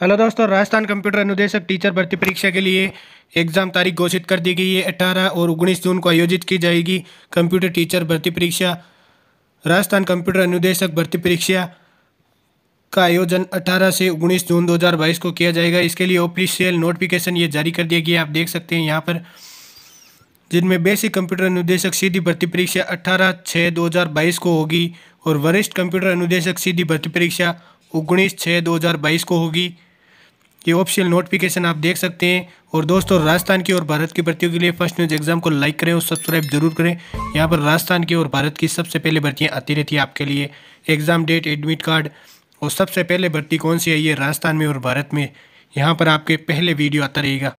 hello दोस्तों Rajasthan computer अनुदेशक teacher भर्ती परीक्षा के लिए एग्जाम तारीख घोषित कर दी गई है अठारह और उन्नीस जून को आयोजित की जाएगी कंप्यूटर टीचर भर्ती परीक्षा राजस्थान कंप्यूटर अनुदेशक भर्ती परीक्षा का आयोजन 18 से 19 जून 2022 को किया जाएगा इसके लिए ऑफिशियल नोटिफिकेशन ये जारी कर दिया गया आप देख सकते हैं यहाँ पर जिनमें बेसिक कंप्यूटर अनुदेशक सीधी भर्ती परीक्षा 18 छः बाईस को होगी और वरिष्ठ कंप्यूटर अनुदेशक सीधी भर्ती परीक्षा उन्नीस छः दो हज़ार बाईस को होगी ये ऑफिशियल नोटिफिकेशन आप देख सकते हैं और दोस्तों राजस्थान की और भारत की भर्तियों के लिए फर्स्ट न्यूज एग्जाम को लाइक करें और सब्सक्राइब जरूर करें यहाँ पर राजस्थान की और भारत की सबसे पहले भर्तियाँ आती रहती हैं आपके लिए एग्जाम डेट एडमिट कार्ड और सबसे पहले भर्ती कौन सी आई है राजस्थान में और भारत में यहाँ पर आपके पहले वीडियो आता रहेगा